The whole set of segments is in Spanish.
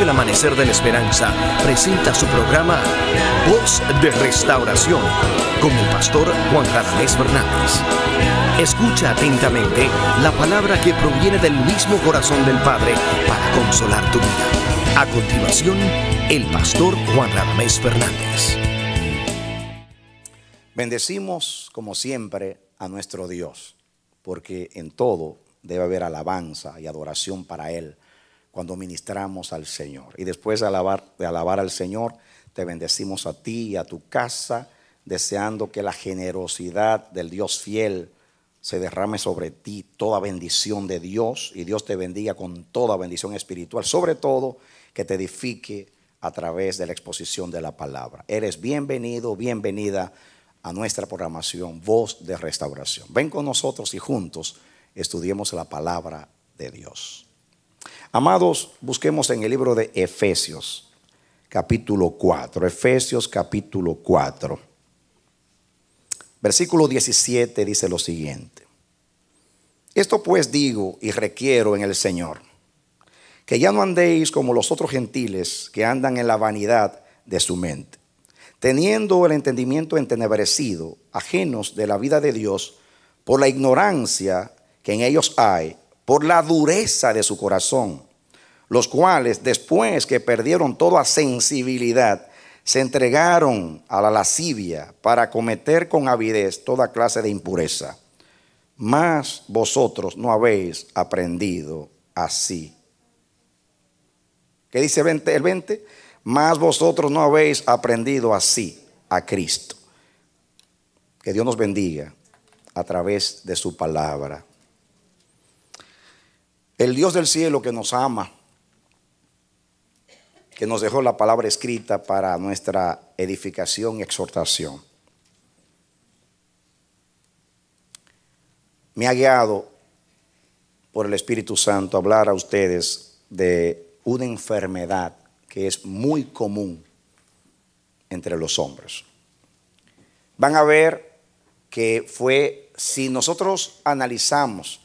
El Amanecer de la Esperanza presenta su programa Voz de Restauración con el pastor Juan Radamés Fernández. Escucha atentamente la palabra que proviene del mismo corazón del Padre para consolar tu vida. A continuación, el pastor Juan Ramés Fernández. Bendecimos, como siempre, a nuestro Dios, porque en todo debe haber alabanza y adoración para Él cuando ministramos al Señor. Y después de alabar, alabar al Señor, te bendecimos a ti y a tu casa, deseando que la generosidad del Dios fiel se derrame sobre ti toda bendición de Dios y Dios te bendiga con toda bendición espiritual, sobre todo que te edifique a través de la exposición de la palabra. Eres bienvenido, bienvenida a nuestra programación Voz de Restauración. Ven con nosotros y juntos estudiemos la palabra de Dios. Amados, busquemos en el libro de Efesios, capítulo 4. Efesios, capítulo 4. Versículo 17 dice lo siguiente. Esto pues digo y requiero en el Señor, que ya no andéis como los otros gentiles que andan en la vanidad de su mente, teniendo el entendimiento entenebrecido, ajenos de la vida de Dios, por la ignorancia que en ellos hay por la dureza de su corazón, los cuales después que perdieron toda sensibilidad, se entregaron a la lascivia para cometer con avidez toda clase de impureza. Más vosotros no habéis aprendido así. ¿Qué dice el 20? Más vosotros no habéis aprendido así a Cristo. Que Dios nos bendiga a través de su palabra. El Dios del cielo que nos ama, que nos dejó la palabra escrita para nuestra edificación y exhortación. Me ha guiado por el Espíritu Santo a hablar a ustedes de una enfermedad que es muy común entre los hombres. Van a ver que fue, si nosotros analizamos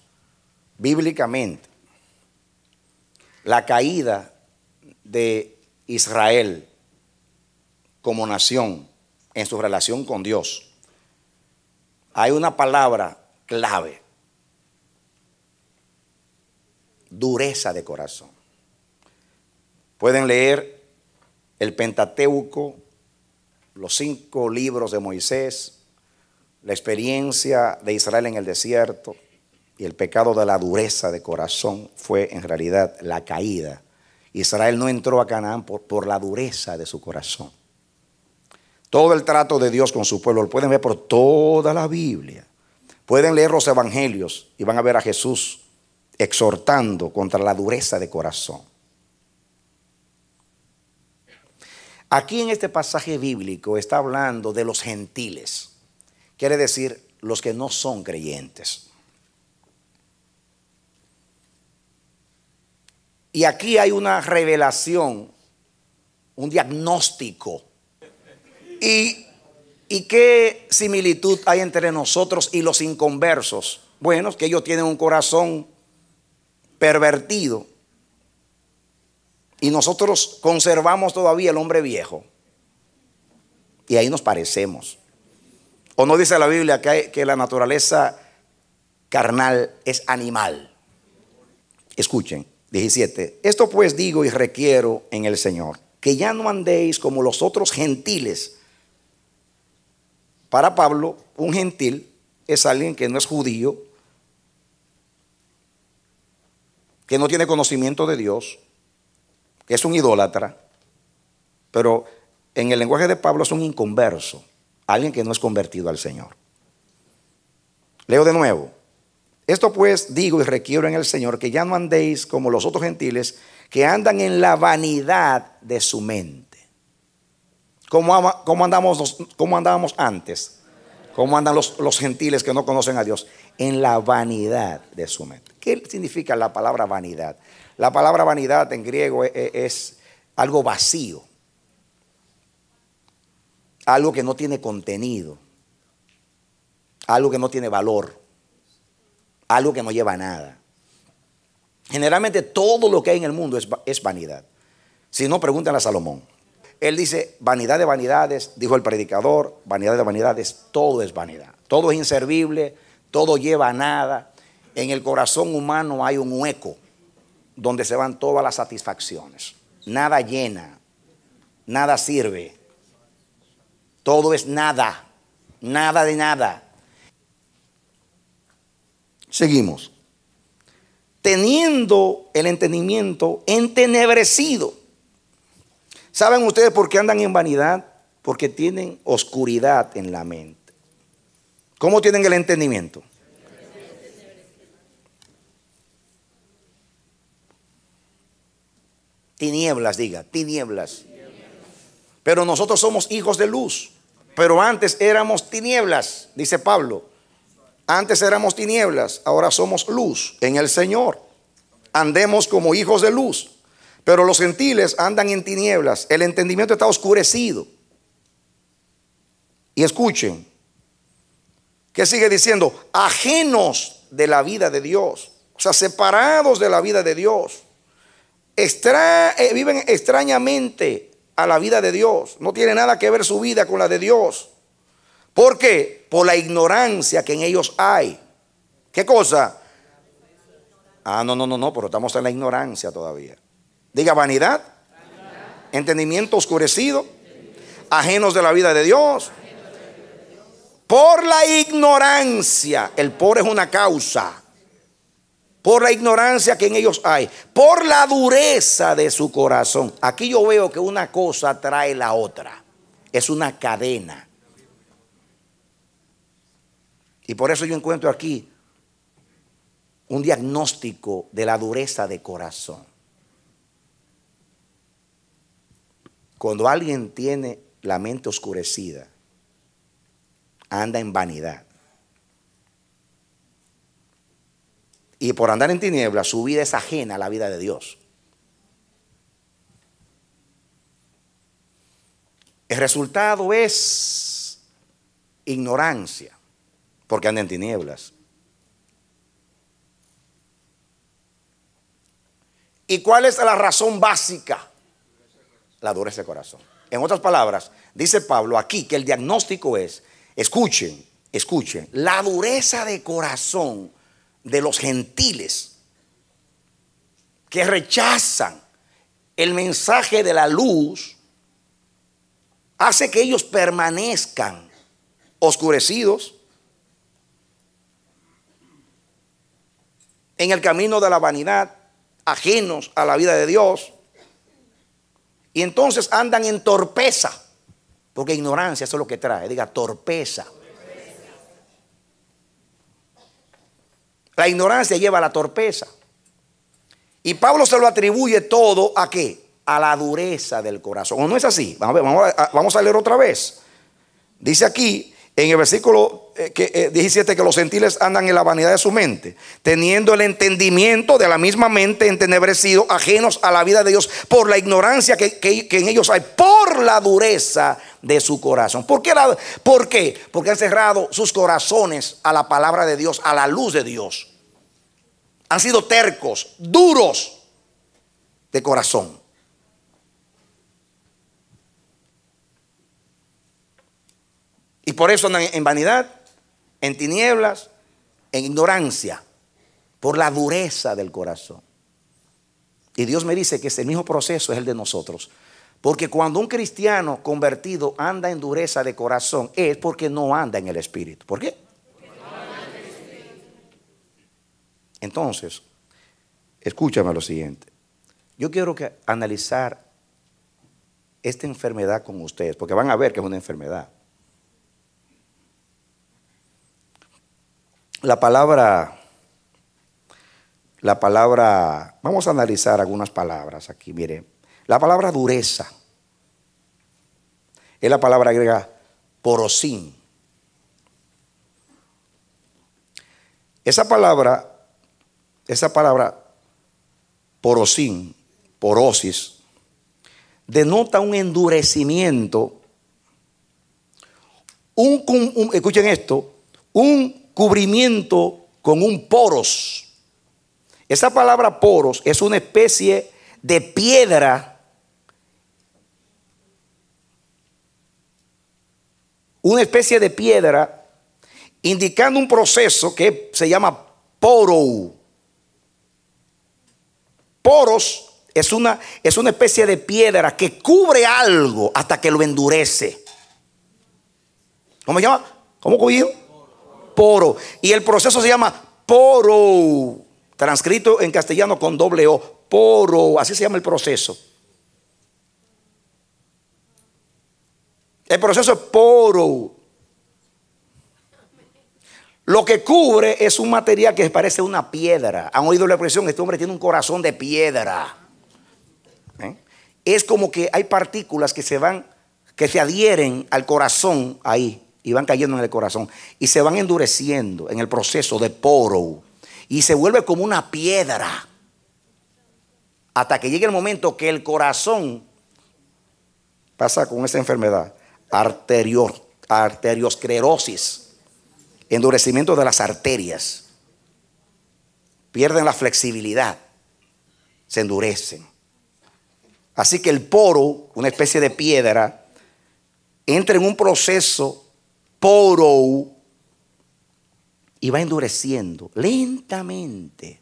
bíblicamente, la caída de Israel como nación en su relación con Dios, hay una palabra clave, dureza de corazón. Pueden leer el Pentateuco, los cinco libros de Moisés, la experiencia de Israel en el desierto, y el pecado de la dureza de corazón fue en realidad la caída. Israel no entró a Canaán por, por la dureza de su corazón. Todo el trato de Dios con su pueblo lo pueden ver por toda la Biblia. Pueden leer los evangelios y van a ver a Jesús exhortando contra la dureza de corazón. Aquí en este pasaje bíblico está hablando de los gentiles, quiere decir los que no son creyentes. Y aquí hay una revelación, un diagnóstico. ¿Y, qué similitud hay entre nosotros y los inconversos? Bueno, es que ellos tienen un corazón pervertido. Y nosotros conservamos todavía el hombre viejo. Y ahí nos parecemos. ¿O no dice la Biblia que la naturaleza carnal es animal? Escuchen. 17. Esto pues digo y requiero en el Señor, que ya no andéis como los otros gentiles. Para Pablo, un gentil es alguien que no es judío, que no tiene conocimiento de Dios, que es un idólatra, pero en el lenguaje de Pablo es un inconverso, alguien que no es convertido al Señor. Leo de nuevo, esto pues digo y requiero en el Señor que ya no andéis como los otros gentiles que andan en la vanidad de su mente. ¿Cómo, andábamos antes? ¿Cómo andan los, gentiles que no conocen a Dios? En la vanidad de su mente. ¿Qué significa la palabra vanidad? La palabra vanidad en griego e, e, es algo vacío, algo que no tiene contenido, algo que no tiene valor algo que no lleva a nada. Generalmente todo lo que hay en el mundo es, vanidad. Si no, pregúntale a Salomón. Él dice, vanidad de vanidades, dijo el predicador, vanidad de vanidades, todo es vanidad. Todo es inservible, todo lleva a nada. En el corazón humano hay un hueco donde se van todas las satisfacciones. Nada llena, nada sirve. Todo es nada, nada de nada. Seguimos. Teniendo el entendimiento entenebrecido. ¿Saben ustedes por qué andan en vanidad? Porque tienen oscuridad en la mente. ¿Cómo tienen el entendimiento? Tinieblas, diga, tinieblas. Pero nosotros somos hijos de luz. Pero antes éramos tinieblas, dice Pablo. Antes éramos tinieblas, ahora somos luz en el Señor. Andemos como hijos de luz. Pero los gentiles andan en tinieblas, el entendimiento está oscurecido. Y escuchen, que sigue diciendo, ajenos de la vida de Dios, o sea, separados de la vida de Dios, eh, viven extrañamente a la vida de Dios, no tiene nada que ver su vida con la de Dios. ¿Por qué? Por la ignorancia que en ellos hay. ¿Qué cosa? Ah, no, no, no, no, pero estamos en la ignorancia todavía. Diga vanidad, entendimiento oscurecido, ajenos de la vida de Dios. Por la ignorancia, el por es una causa. Por la ignorancia que en ellos hay, por la dureza de su corazón. Aquí yo veo que una cosa trae la otra. Es una cadena. Y por eso yo encuentro aquí un diagnóstico de la dureza de corazón. Cuando alguien tiene la mente oscurecida, anda en vanidad. Y por andar en tinieblas, su vida es ajena a la vida de Dios. El resultado es ignorancia porque andan en tinieblas. ¿Y cuál es la razón básica? La dureza de corazón. En otras palabras, dice Pablo aquí que el diagnóstico es, escuchen, escuchen, la dureza de corazón de los gentiles que rechazan el mensaje de la luz hace que ellos permanezcan oscurecidos en el camino de la vanidad, ajenos a la vida de Dios. Y entonces andan en torpeza, porque ignorancia eso es lo que trae, diga torpeza. La ignorancia lleva a la torpeza. Y Pablo se lo atribuye todo a qué? A la dureza del corazón. ¿O no es así? Vamos a, vamos a leer otra vez. Dice aquí, en el versículo 17 eh, eh, que los gentiles andan en la vanidad de su mente, teniendo el entendimiento de la misma mente entenebrecido, ajenos a la vida de Dios, por la ignorancia que, en ellos hay, por la dureza de su corazón. ¿Por qué, ¿Por qué? Porque han cerrado sus corazones a la palabra de Dios, a la luz de Dios. Han sido tercos, duros de corazón. Y por eso andan en vanidad, en tinieblas, en ignorancia, por la dureza del corazón. Y Dios me dice que ese mismo proceso es el de nosotros. Porque cuando un cristiano convertido anda en dureza de corazón es porque no anda en el Espíritu. ¿Por qué? Entonces, escúchame lo siguiente. Yo quiero que analizar esta enfermedad con ustedes, porque van a ver que es una enfermedad. La palabra, la palabra, vamos a analizar algunas palabras aquí, mire. La palabra dureza es la palabra griega porosín. Esa palabra, esa palabra porosin, porosis, denota un endurecimiento, escuchen esto, un cubrimiento con un poros. Esa palabra poros es una especie de piedra, una especie de piedra indicando un proceso que se llama poro. Poros es una, es una especie de piedra que cubre algo hasta que lo endurece. ¿Cómo se llama? ¿Cómo cogido? poro. Y el proceso se llama poro, transcrito en castellano con doble O, poro, así se llama el proceso. El proceso es poro. Lo que cubre es un material que parece una piedra. ¿Han oído la expresión? Este hombre tiene un corazón de piedra. ¿Eh? Es como que hay partículas que se van, que se adhieren al corazón ahí y van cayendo en el corazón y se van endureciendo en el proceso de poro y se vuelve como una piedra hasta que llegue el momento que el corazón pasa con esa enfermedad arteriosclerosis, endurecimiento de las arterias, pierden la flexibilidad, se endurecen. Así que el poro, una especie de piedra, entra en un proceso poro y va endureciendo lentamente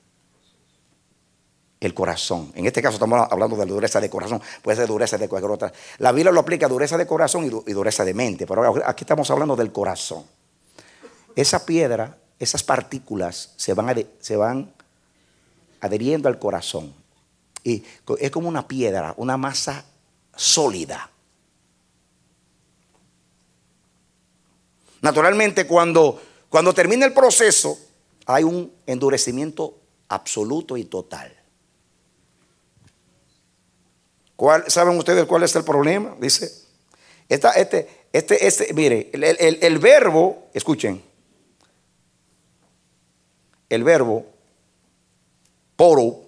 el corazón. En este caso estamos hablando de dureza de corazón, puede ser dureza de cualquier otra. La Biblia lo aplica dureza de corazón y dureza de mente, pero aquí estamos hablando del corazón. Esa piedra, esas partículas se van, se van adheriendo al corazón. Y es como una piedra, una masa sólida. Naturalmente, cuando, cuando termina el proceso, hay un endurecimiento absoluto y total. ¿Cuál, ¿Saben ustedes cuál es el problema? Dice, esta, este, este, este, mire, el, el verbo, escuchen, el verbo poro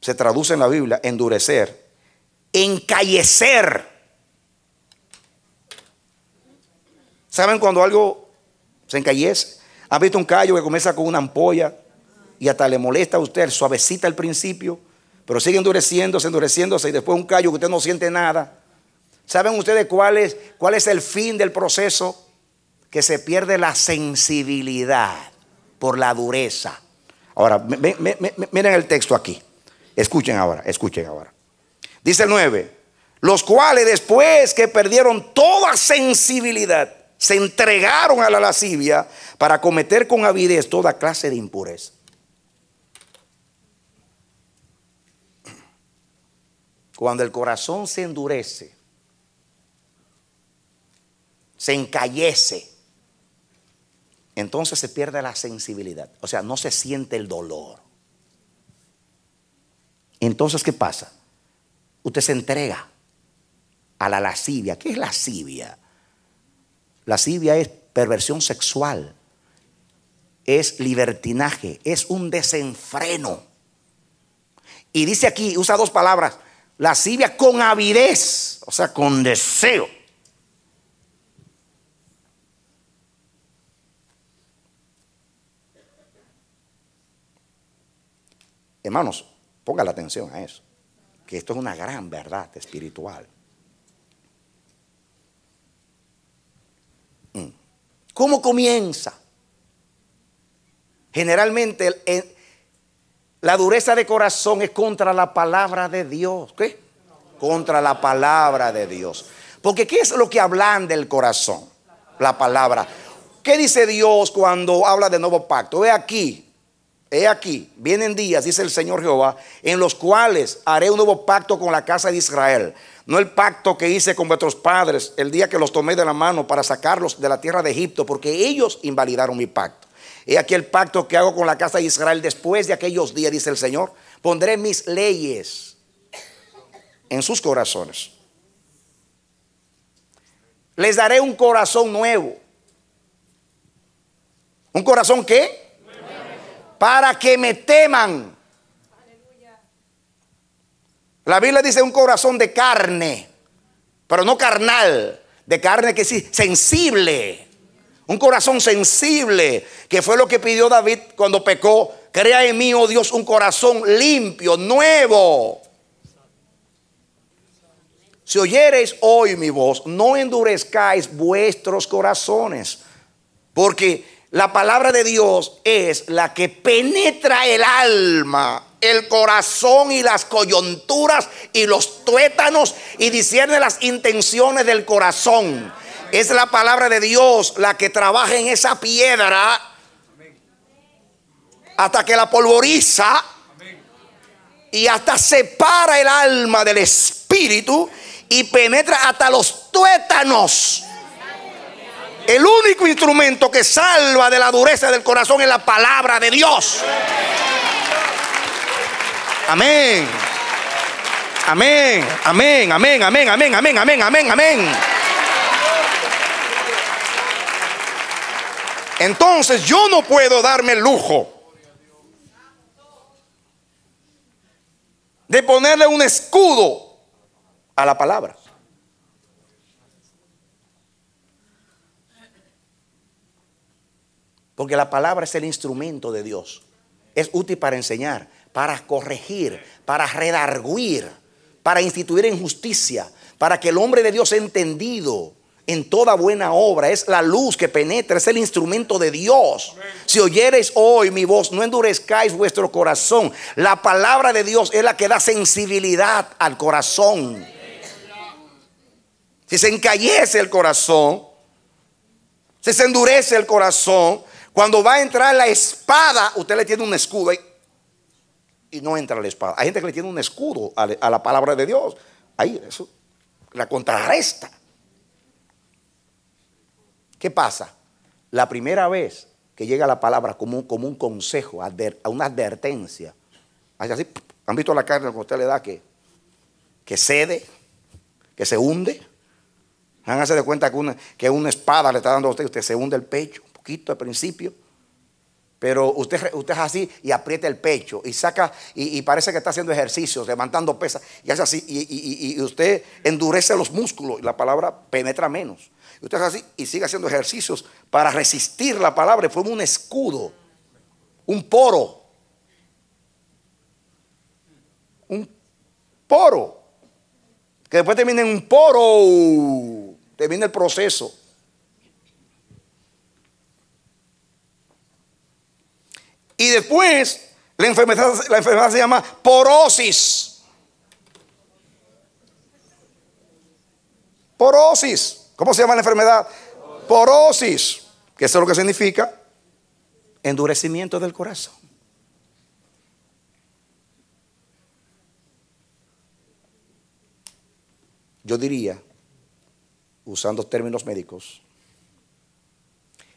se traduce en la Biblia endurecer, encallecer. ¿Saben cuando algo se encallece? ¿Han visto un callo que comienza con una ampolla y hasta le molesta a usted, suavecita al principio, pero sigue endureciéndose, endureciéndose y después un callo que usted no siente nada? ¿Saben ustedes cuál es, cuál es el fin del proceso? Que se pierde la sensibilidad por la dureza. Ahora, miren el texto aquí. Escuchen ahora, escuchen ahora. Dice el 9, los cuales después que perdieron toda sensibilidad, se entregaron a la lascivia para cometer con avidez toda clase de impureza. Cuando el corazón se endurece, se encallece, entonces se pierde la sensibilidad. O sea, no se siente el dolor. Entonces, ¿qué pasa? Usted se entrega a la lascivia. ¿Qué es lascivia? Lascivia es perversión sexual, es libertinaje, es un desenfreno. Y dice aquí, usa dos palabras, lascivia con avidez, o sea, con deseo. Hermanos, ponga la atención a eso, que esto es una gran verdad espiritual. ¿Cómo comienza? Generalmente la dureza de corazón es contra la palabra de Dios. ¿Qué? Contra la palabra de Dios. Porque ¿qué es lo que hablan del corazón? La palabra. ¿Qué dice Dios cuando habla de nuevo pacto? He aquí, he aquí, vienen días, dice el Señor Jehová, en los cuales haré un nuevo pacto con la casa de Israel no el pacto que hice con vuestros padres el día que los tomé de la mano para sacarlos de la tierra de Egipto, porque ellos invalidaron mi pacto. He aquí el pacto que hago con la casa de Israel después de aquellos días, dice el Señor. Pondré mis leyes en sus corazones. Les daré un corazón nuevo. ¿Un corazón qué? Para que me teman la Biblia dice un corazón de carne, pero no carnal, de carne que sí, sensible. Un corazón sensible, que fue lo que pidió David cuando pecó. Crea en mí, oh Dios, un corazón limpio, nuevo. Si oyereis hoy mi voz, no endurezcáis vuestros corazones, porque la palabra de Dios es la que penetra el alma el corazón y las coyunturas y los tuétanos y discierne las intenciones del corazón. Es la palabra de Dios la que trabaja en esa piedra hasta que la polvoriza y hasta separa el alma del espíritu y penetra hasta los tuétanos. El único instrumento que salva de la dureza del corazón es la palabra de Dios. Amén. Amén, amén, amén, amén, amén, amén, amén, amén, amén. Entonces yo no puedo darme el lujo de ponerle un escudo a la palabra. Porque la palabra es el instrumento de Dios. Es útil para enseñar, para corregir, para redarguir, para instituir en justicia, para que el hombre de Dios entendido en toda buena obra es la luz que penetra, es el instrumento de Dios. Si oyereis hoy mi voz, no endurezcáis vuestro corazón. La palabra de Dios es la que da sensibilidad al corazón. Si se encallece el corazón, si se endurece el corazón, cuando va a entrar la espada, usted le tiene un escudo y no entra la espada. Hay gente que le tiene un escudo a la palabra de Dios. Ahí, eso la contrarresta. ¿Qué pasa? La primera vez que llega la palabra como, un, como un consejo, a una advertencia, así, ¿han visto la carne que usted le da que, que cede, que se hunde? Háganse de cuenta que una, que una espada le está dando a usted, usted se hunde el pecho un poquito al principio pero usted, usted es así y aprieta el pecho y saca y, parece que está haciendo ejercicios, levantando pesas y hace así y, usted endurece los músculos y la palabra penetra menos. Y usted es así y sigue haciendo ejercicios para resistir la palabra y forma un escudo, un poro, un poro, que después termina en un poro, termina el proceso. Y después, la enfermedad, la enfermedad se llama porosis. Porosis. ¿Cómo se llama la enfermedad? Porosis. Que es lo que significa endurecimiento del corazón. Yo diría, usando términos médicos,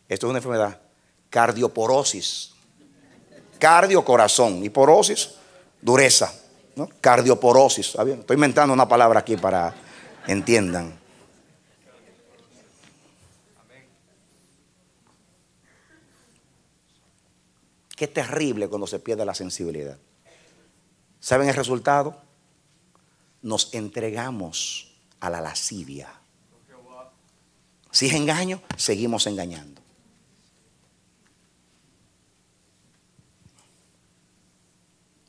esto es una enfermedad cardioporosis. Cardio, corazón. Y porosis, dureza. Cardioporosis. bien? Estoy inventando una palabra aquí para entiendan. Qué terrible cuando se pierde la sensibilidad. ¿Saben el resultado? Nos entregamos a la lascivia. Si es engaño, seguimos engañando.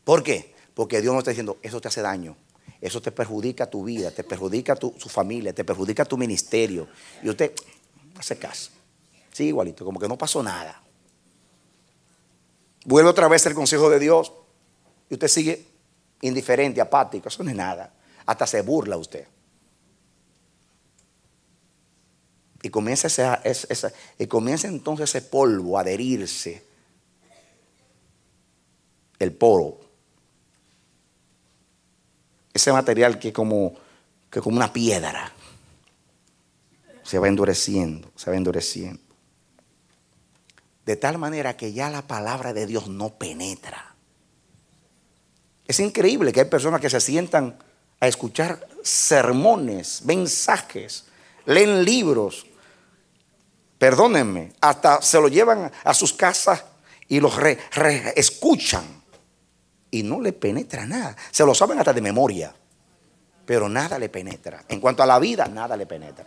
¿Por qué? Porque Dios nos está diciendo, eso te hace daño, eso te perjudica tu vida, te perjudica tu su familia, te perjudica tu ministerio. Y usted hace caso. sí, igualito, como que no pasó nada. Vuelve otra vez el consejo de Dios y usted sigue indiferente, apático, eso no es nada. Hasta se burla usted. Y comienza, y comienza entonces ese polvo a adherirse, el poro ese material que como, como una piedra se va endureciendo, se va endureciendo. De tal manera que ya la palabra de Dios no penetra. Es increíble que hay personas que se sientan a escuchar sermones, mensajes, leen libros, perdónenme, hasta se lo llevan a sus casas y los re, escuchan y no le penetra nada. Se lo saben hasta de memoria, pero nada le penetra. En cuanto a la vida, nada le penetra.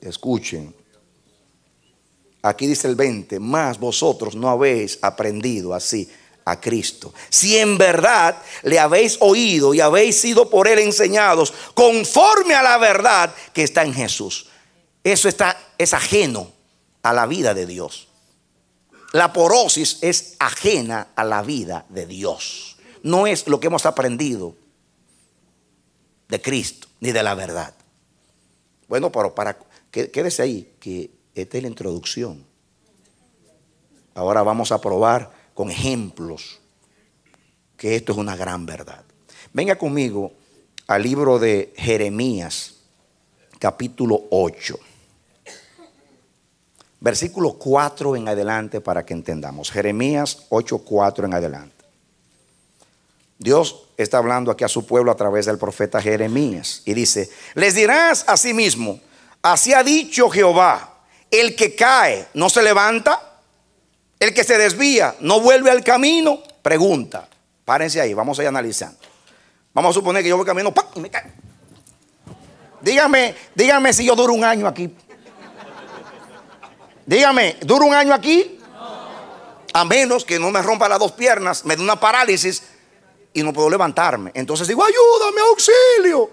Escuchen. Aquí dice el 20, más vosotros no habéis aprendido así a Cristo. Si en verdad le habéis oído y habéis sido por él enseñados conforme a la verdad que está en Jesús. Eso está es ajeno a la vida de Dios. La porosis es ajena a la vida de Dios. No es lo que hemos aprendido de Cristo ni de la verdad. Bueno, pero para quédese ahí que esta es la introducción. Ahora vamos a probar con ejemplos que esto es una gran verdad. Venga conmigo al libro de Jeremías, capítulo 8. Versículo 4 en adelante para que entendamos. Jeremías 8:4 en adelante. Dios está hablando aquí a su pueblo a través del profeta Jeremías y dice, les dirás a sí mismo, así ha dicho Jehová, el que cae no se levanta, el que se desvía no vuelve al camino, pregunta, párense ahí, vamos a ir analizando. Vamos a suponer que yo voy camino, ¡pam! y me cae. Dígame, dígame si yo duro un año aquí. Dígame, ¿duro un año aquí? A menos que no me rompa las dos piernas, me dé una parálisis y no puedo levantarme. Entonces digo, ayúdame, auxilio.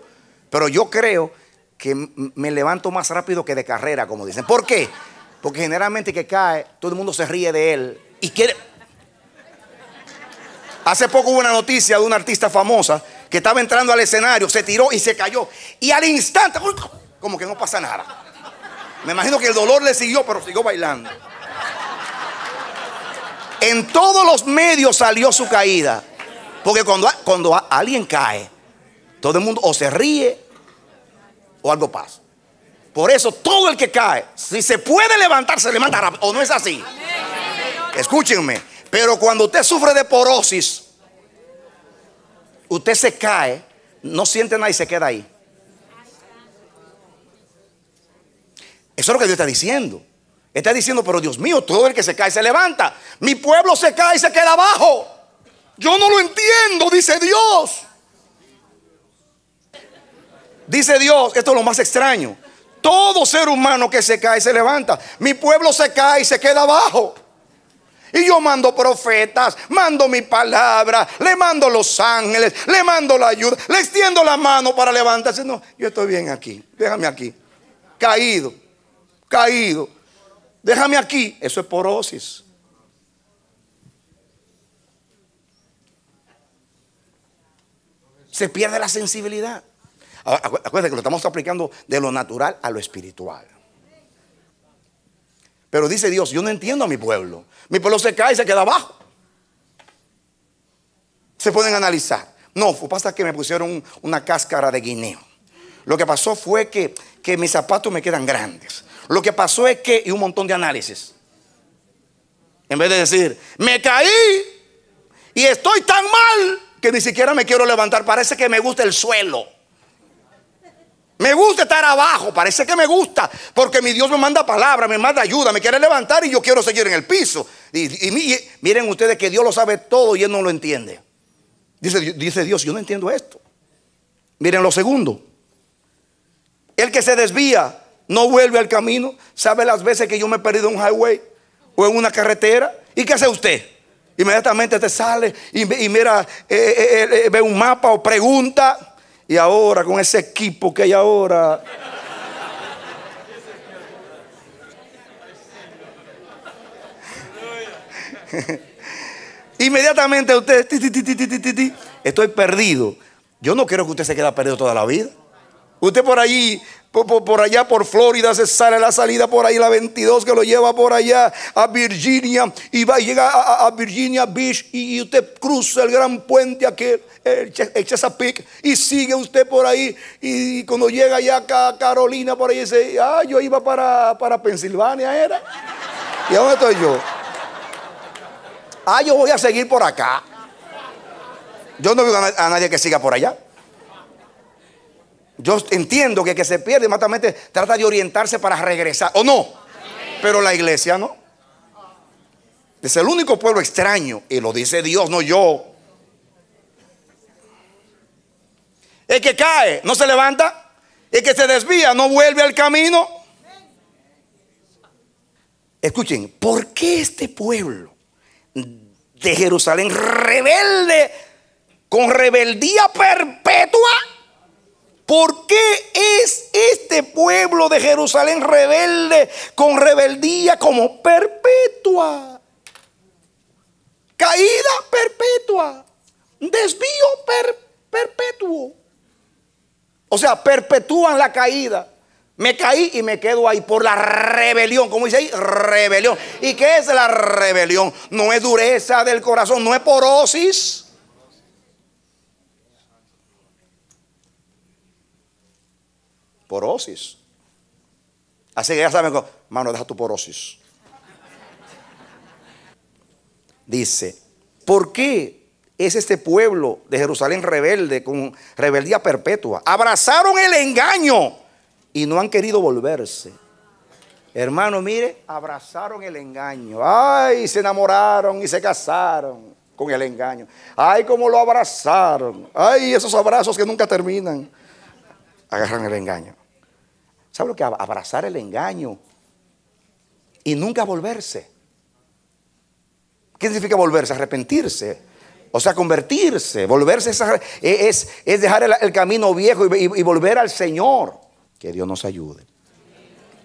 Pero yo creo que me levanto más rápido que de carrera, como dicen. ¿Por qué? Porque generalmente que cae, todo el mundo se ríe de él y quiere... Hace poco hubo una noticia de una artista famosa que estaba entrando al escenario, se tiró y se cayó. Y al instante, como que no pasa nada. Me imagino que el dolor le siguió, pero siguió bailando. En todos los medios salió su caída. Porque cuando, cuando alguien cae, todo el mundo o se ríe o algo pasa. Por eso todo el que cae, si se puede levantar, se levanta rápido. ¿O no es así? Escúchenme. Pero cuando usted sufre de porosis, usted se cae, no siente nada y se queda ahí. Eso es lo que Dios está diciendo. Está diciendo, pero Dios mío, todo el que se cae se levanta. Mi pueblo se cae y se queda abajo. Yo no lo entiendo, dice Dios. Dice Dios, esto es lo más extraño. Todo ser humano que se cae se levanta. Mi pueblo se cae y se queda abajo. Y yo mando profetas, mando mi palabra, le mando los ángeles, le mando la ayuda, le extiendo la mano para levantarse. No, yo estoy bien aquí, déjame aquí, caído caído. Déjame aquí. Eso es porosis. Se pierde la sensibilidad. Acuérdate que lo estamos aplicando de lo natural a lo espiritual. Pero dice Dios, yo no entiendo a mi pueblo. Mi pueblo se cae y se queda abajo. Se pueden analizar. No, pasa que me pusieron una cáscara de guineo. Lo que pasó fue que, que mis zapatos me quedan grandes. Lo que pasó es que, y un montón de análisis. En vez de decir, me caí y estoy tan mal que ni siquiera me quiero levantar. Parece que me gusta el suelo. Me gusta estar abajo, parece que me gusta, porque mi Dios me manda palabra, me manda ayuda, me quiere levantar y yo quiero seguir en el piso. Y, miren ustedes que Dios lo sabe todo y Él no lo entiende. Dice, dice Dios, yo no entiendo esto. Miren lo segundo. El que se desvía no vuelve al camino. ¿Sabe las veces que yo me he perdido en un highway o en una carretera? ¿Y qué hace usted? Inmediatamente te sale y, mira, ve un mapa o pregunta. Y ahora con ese equipo que hay ahora. Inmediatamente usted, estoy perdido. Yo no quiero que usted se quede perdido toda la vida. Usted por ahí, por, allá, por Florida, se sale la salida por ahí, la 22 que lo lleva por allá a Virginia y va llega a, Virginia Beach y, usted cruza el gran puente aquel, el, Chesapeake, y sigue usted por ahí. Y, cuando llega allá a Carolina por ahí, dice: Ah, yo iba para, para Pensilvania, era. ¿Y dónde estoy yo? Ah, yo voy a seguir por acá. Yo no veo a nadie que siga por allá. Yo entiendo que el que se pierde matamente trata de orientarse para regresar, ¿o no? Pero la iglesia no. Es el único pueblo extraño, y lo dice Dios, no yo. El que cae no se levanta, el que se desvía no vuelve al camino. Escuchen, ¿por qué este pueblo de Jerusalén rebelde, con rebeldía perpetua, ¿Por qué es este pueblo de Jerusalén rebelde con rebeldía como perpetua? Caída perpetua, desvío perpetuo. O sea, perpetúan la caída. Me caí y me quedo ahí por la rebelión, ¿Cómo dice ahí, rebelión. ¿Y qué es la rebelión? No es dureza del corazón, no es porosis. Porosis. Así que ya saben, mano, deja tu porosis. Dice, ¿por qué es este pueblo de Jerusalén rebelde, con rebeldía perpetua? Abrazaron el engaño y no han querido volverse. Hermano, mire, abrazaron el engaño. Ay, se enamoraron y se casaron con el engaño. Ay, cómo lo abrazaron. Ay, esos abrazos que nunca terminan agarran el engaño. ¿Sabe lo que? Abrazar el engaño y nunca volverse. ¿Qué significa volverse? Arrepentirse. O sea, convertirse. Volverse es, es dejar el, camino viejo y, volver al Señor. Que Dios nos ayude.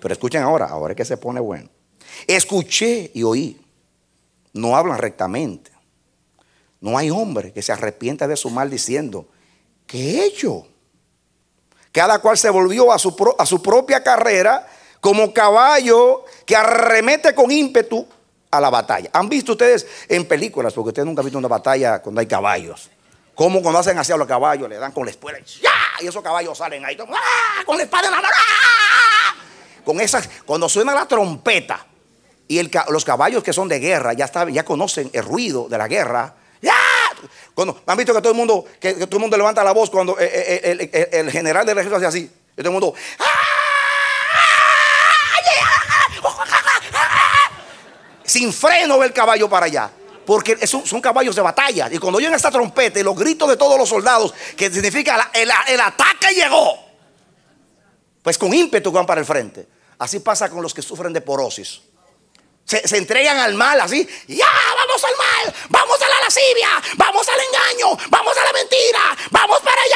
Pero escuchen ahora, ahora es que se pone bueno. Escuché y oí. No hablan rectamente. No hay hombre que se arrepienta de su mal diciendo, ¿qué he cada cual se volvió a su, a su propia carrera como caballo que arremete con ímpetu a la batalla. ¿Han visto ustedes en películas? Porque ustedes nunca han visto una batalla cuando hay caballos. Como cuando hacen hacia los caballos, le dan con la espuela y, y esos caballos salen ahí con ¡ah! la espada en la mano. ¡ah! esas, cuando suena la trompeta y los caballos que son de guerra ya, ya conocen el ruido de la guerra. ¡ya! Cuando, ¿Han visto que todo el mundo, que, todo el mundo levanta la voz cuando eh, eh, eh, el, general del ejército hace así? Y todo el mundo. Ah, sin freno ve el caballo para allá. Porque son, caballos de batalla. Y cuando oyen esta trompeta y los gritos de todos los soldados, que significa el ataque llegó. Pues con ímpetu van para el frente. Así pasa con los que sufren de porosis. Se, entregan al mal así. ¡Ya! ¡Vamos al mal! ¡Vamos a la lascivia! ¡Vamos al engaño! ¡Vamos a la mentira! ¡Vamos para allá!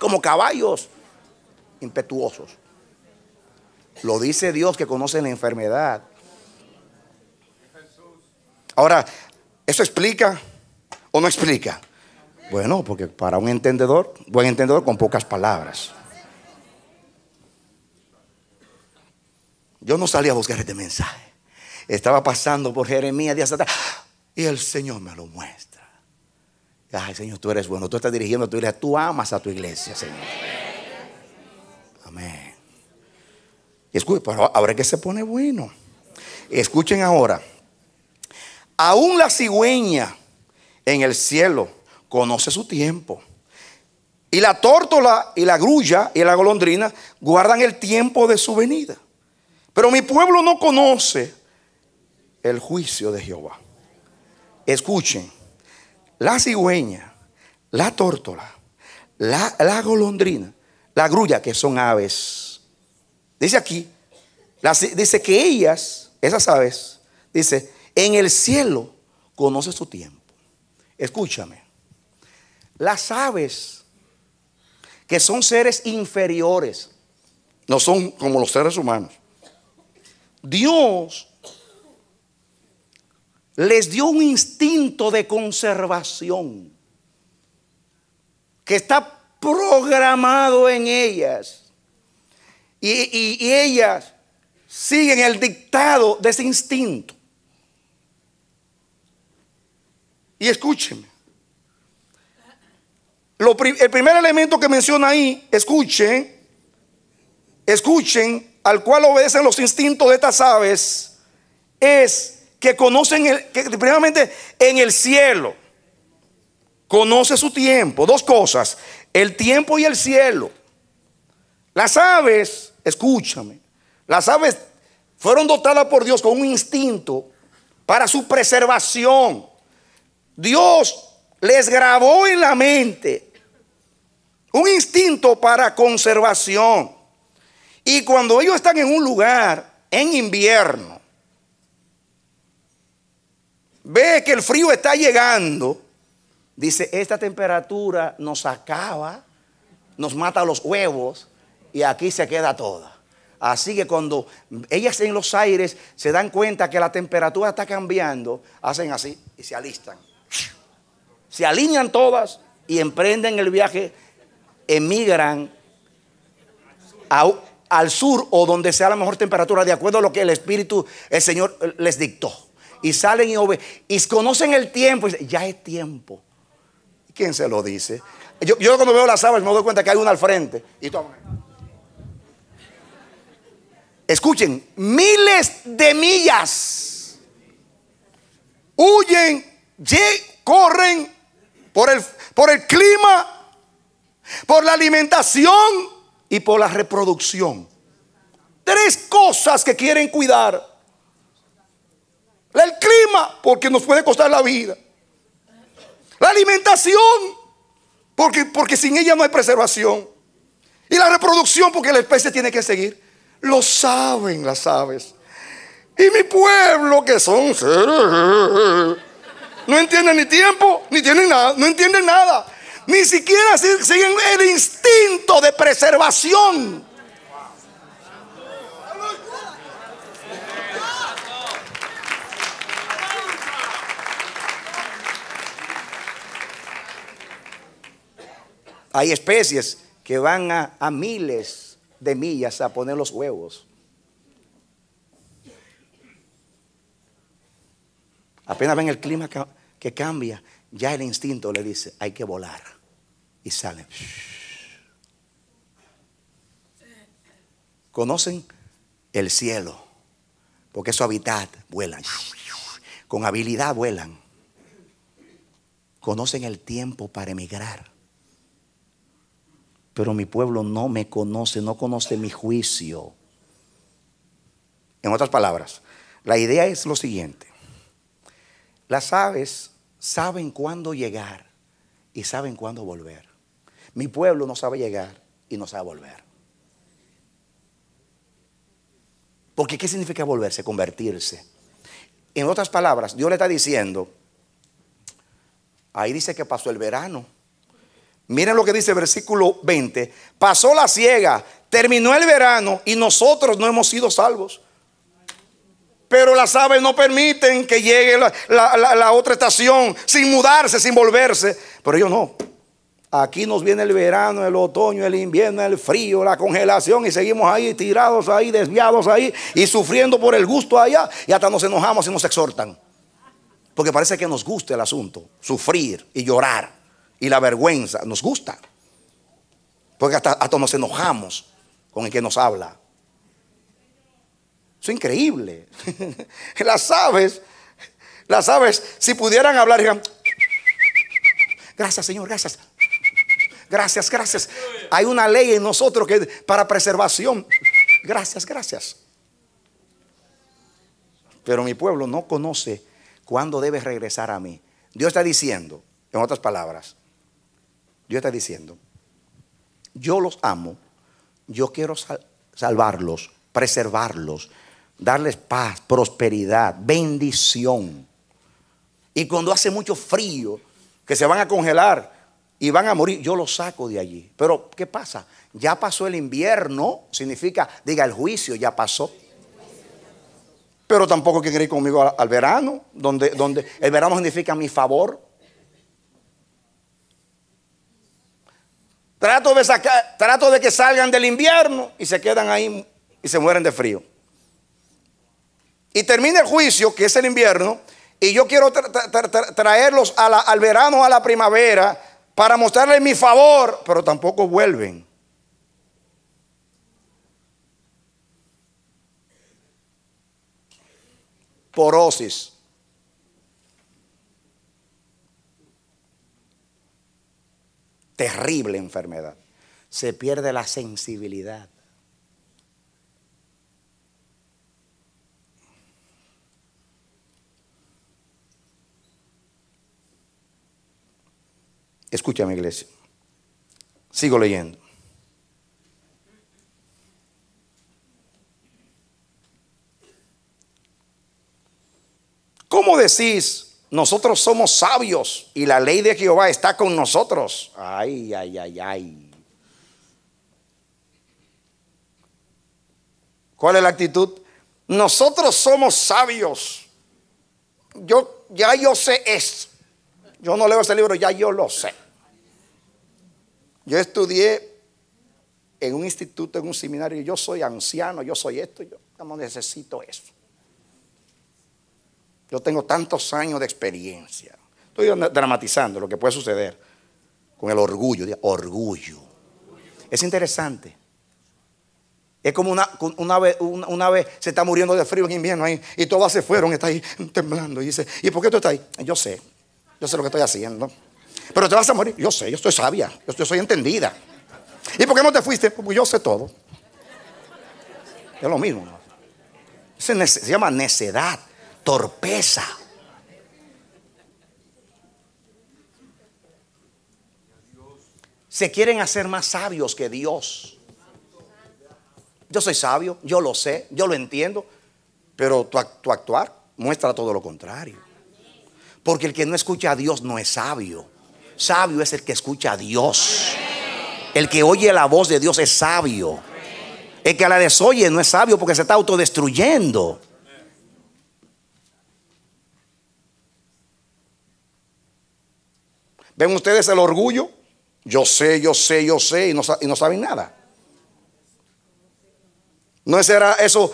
Como caballos impetuosos. Lo dice Dios que conoce la enfermedad. Ahora, ¿eso explica o no explica? Bueno, porque para un entendedor, buen entendedor con pocas palabras. Yo no salí a buscar este mensaje. Estaba pasando por Jeremías días atrás y el Señor me lo muestra. Ay, Señor, tú eres bueno. Tú estás dirigiendo a tu iglesia. Tú amas a tu iglesia, Señor. Amén. Y escuchen, pero ahora que se pone bueno. Escuchen ahora. Aún la cigüeña en el cielo conoce su tiempo. Y la tórtola y la grulla y la golondrina guardan el tiempo de su venida. Pero mi pueblo no conoce el juicio de Jehová. Escuchen, la cigüeña, la tórtola, la, golondrina, la grulla, que son aves. Dice aquí, dice que ellas, esas aves, dice, en el cielo conoce su tiempo. Escúchame, las aves, que son seres inferiores, no son como los seres humanos. Dios les dio un instinto de conservación que está programado en ellas. Y, ellas siguen el dictado de ese instinto. Y escúchenme, el primer elemento que menciona ahí, escuchen, escuchen, al cual obedecen los instintos de estas aves, es que conocen, el, que primeramente en el cielo, conoce su tiempo. Dos cosas, el tiempo y el cielo. Las aves, escúchame, las aves fueron dotadas por Dios con un instinto para su preservación. Dios les grabó en la mente un instinto para conservación. Y cuando ellos están en un lugar en invierno, ve que el frío está llegando, dice, esta temperatura nos acaba, nos mata los huevos y aquí se queda toda. Así que cuando ellas en los aires se dan cuenta que la temperatura está cambiando, hacen así y se alistan. Se alinean todas y emprenden el viaje, emigran al sur o donde sea la mejor temperatura, de acuerdo a lo que el Espíritu, el Señor eh, les dictó y salen y, y conocen el tiempo y dicen, ya es tiempo. ¿Quién se lo dice? Yo, cuando veo las aves me doy cuenta que hay una al frente. Y Escuchen, miles de millas huyen, corren por el, por el clima, por la alimentación y por la reproducción. Tres cosas que quieren cuidar. El clima, porque nos puede costar la vida. La alimentación, porque, porque sin ella no hay preservación. Y la reproducción, porque la especie tiene que seguir. Lo saben las aves. Y mi pueblo, que son seres no entienden ni tiempo, ni tienen nada, no entienden nada. Ni siquiera siguen el instinto de preservación. Hay especies que van a, miles de millas a poner los huevos. Apenas ven el clima que, cambia, ya el instinto le dice, hay que volar. Y salen. Conocen el cielo, porque su hábitat, vuelan. Con habilidad vuelan. Conocen el tiempo para emigrar pero mi pueblo no me conoce, no conoce mi juicio. En otras palabras, la idea es lo siguiente. Las aves saben cuándo llegar y saben cuándo volver. Mi pueblo no sabe llegar y no sabe volver. Porque ¿qué significa volverse? Convertirse. En otras palabras, Dios le está diciendo, ahí dice que pasó el verano Miren lo que dice el versículo 20. Pasó la ciega, terminó el verano y nosotros no hemos sido salvos. Pero las aves no permiten que llegue la, otra estación sin mudarse, sin volverse. Pero ellos no. Aquí nos viene el verano, el otoño, el invierno, el frío, la congelación y seguimos ahí tirados ahí, desviados ahí y sufriendo por el gusto allá y hasta nos enojamos y nos exhortan. Porque parece que nos gusta el asunto, sufrir y llorar y la vergüenza nos gusta. Porque hasta, hasta nos enojamos con el que nos habla. Eso es increíble. las aves, las aves, si pudieran hablar, digan: gracias Señor, gracias. Gracias, gracias. Hay una ley en nosotros que para preservación. Gracias, gracias. Pero mi pueblo no conoce cuándo debe regresar a mí. Dios está diciendo, en otras palabras, Dios está diciendo, yo los amo, yo quiero salvarlos, preservarlos, darles paz, prosperidad, bendición. Y cuando hace mucho frío, que se van a congelar y van a morir, yo los saco de allí. Pero, ¿qué pasa? Ya pasó el invierno, significa, diga, el juicio ya pasó. Pero tampoco quiere ir conmigo al, verano, donde, donde el verano significa mi favor, Trato de, trato de que salgan del invierno y se quedan ahí y se mueren de frío. Y termina el juicio, que es el invierno, y yo quiero traerlos al verano, a la primavera, para mostrarles mi favor, pero tampoco vuelven. Porosis. terrible enfermedad. Se pierde la sensibilidad. Escúchame, iglesia. Sigo leyendo. ¿Cómo decís? Nosotros somos sabios y la ley de Jehová está con nosotros. Ay, ay, ay, ay. ¿Cuál es la actitud? Nosotros somos sabios. Yo ya yo sé eso. Yo no leo ese libro, ya yo lo sé. Yo estudié en un instituto, en un seminario, yo soy anciano, yo soy esto, yo no necesito eso. Yo tengo tantos años de experiencia. Estoy dramatizando lo que puede suceder con el orgullo. Orgullo. Es interesante. Es como una, vez, una, vez se está muriendo de frío en invierno ahí, y todas se fueron, está ahí temblando. Y dice, ¿y por qué tú estás ahí? Yo sé, yo sé lo que estoy haciendo. Pero te vas a morir. Yo sé, yo estoy sabia, yo, soy entendida. ¿Y por qué no te fuiste? Porque yo sé todo. Es lo mismo. Se, se llama necedad torpeza. Se quieren hacer más sabios que Dios. Yo soy sabio, yo lo sé, yo lo entiendo, pero tu, actuar muestra todo lo contrario. Porque el que no escucha a Dios no es sabio. Sabio es el que escucha a Dios. El que oye la voz de Dios es sabio. El que la desoye no es sabio porque se está autodestruyendo. ¿Ven ustedes el orgullo? Yo sé, yo sé, yo sé y no, saben nada. No será eso.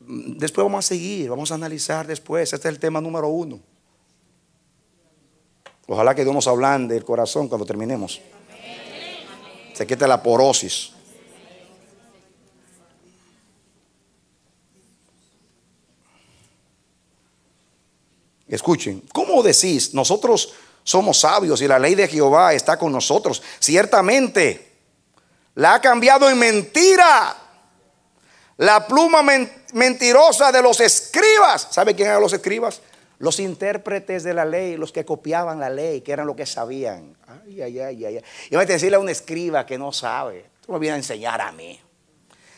Mm, después vamos a seguir, vamos a analizar después. Este es el tema número uno. Ojalá que Dios nos ablande el corazón cuando terminemos. Se quita la porosis. Escuchen, ¿cómo decís? Nosotros somos sabios y la ley de Jehová está con nosotros. Ciertamente, la ha cambiado en mentira. La pluma mentirosa de los escribas. ¿Sabe quién eran los escribas? Los intérpretes de la ley, los que copiaban la ley, que eran lo que sabían. Ay, ay, ay, ay. Y a decirle a un escriba que no sabe, tú me vienes a enseñar a mí.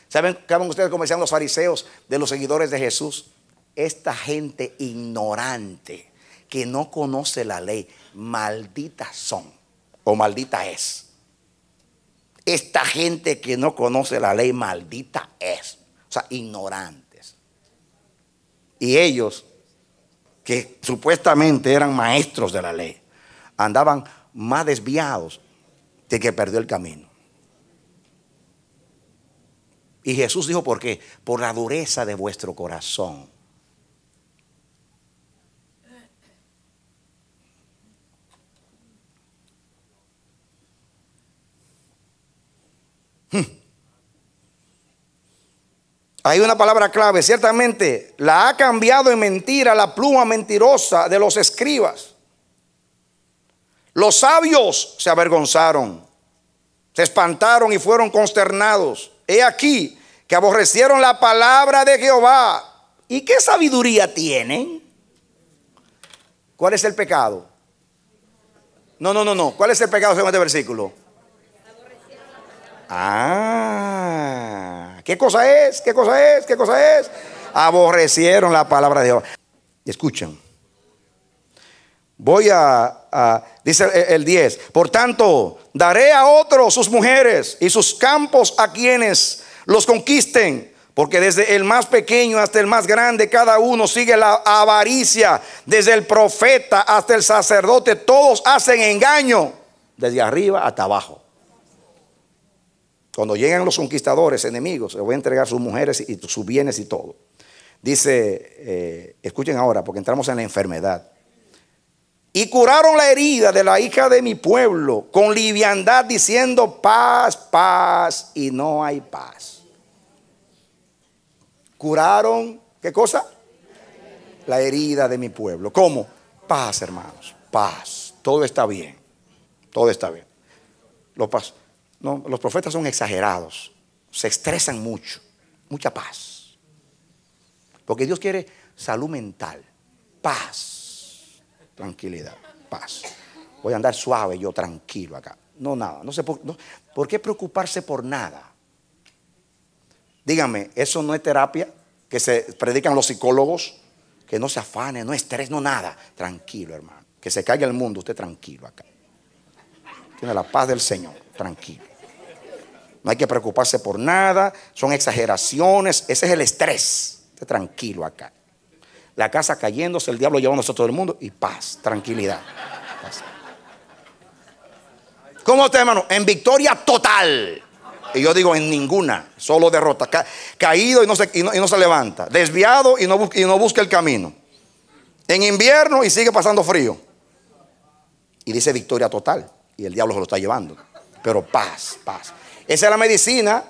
¿Saben, ustedes cómo decían los fariseos de los seguidores de Jesús? Esta gente ignorante que no conoce la ley malditas son o maldita es. Esta gente que no conoce la ley, maldita es. O sea, ignorantes. Y ellos, que supuestamente eran maestros de la ley, andaban más desviados de que perdió el camino. Y Jesús dijo, ¿por qué? Por la dureza de vuestro corazón. Hay una palabra clave, ciertamente, la ha cambiado en mentira la pluma mentirosa de los escribas. Los sabios se avergonzaron, se espantaron y fueron consternados. He aquí que aborrecieron la palabra de Jehová. ¿Y qué sabiduría tienen? ¿Cuál es el pecado? No, no, no, no. ¿Cuál es el pecado según este versículo? Ah. ¿Qué cosa es? ¿Qué cosa es? ¿Qué cosa es? Aborrecieron la palabra de Dios. Escuchen. Voy a, a dice el 10, por tanto, daré a otros sus mujeres y sus campos a quienes los conquisten, porque desde el más pequeño hasta el más grande, cada uno sigue la avaricia, desde el profeta hasta el sacerdote, todos hacen engaño, desde arriba hasta abajo. Cuando llegan los conquistadores enemigos, les voy a entregar sus mujeres y sus bienes y todo. Dice, eh, escuchen ahora, porque entramos en la enfermedad. Y curaron la herida de la hija de mi pueblo con liviandad diciendo paz, paz y no hay paz. Curaron, ¿qué cosa? La herida de mi pueblo. ¿Cómo? Paz, hermanos, paz. Todo está bien. Todo está bien. Lo pasó. No, los profetas son exagerados, se estresan mucho, mucha paz. Porque Dios quiere salud mental, paz, tranquilidad, paz. Voy a andar suave yo, tranquilo acá. No, nada, no sé por, por qué preocuparse por nada. Dígame, ¿eso no es terapia que se predican los psicólogos? Que no se afane, no estrés, no nada. Tranquilo, hermano. Que se caiga el mundo, usted tranquilo acá. Tiene la paz del Señor tranquilo. No hay que preocuparse por nada, son exageraciones, ese es el estrés. tranquilo acá. La casa cayéndose, el diablo llevándose a todo el mundo y paz, tranquilidad. ¿Cómo está, hermano? En victoria total. Y yo digo en ninguna, solo derrota. caído y no, se, y, no, se, levanta. Desviado y no busca el camino. En invierno y sigue pasando frío. Y dice victoria total. Y el diablo se lo está llevando pero paz, paz. Esa es la medicina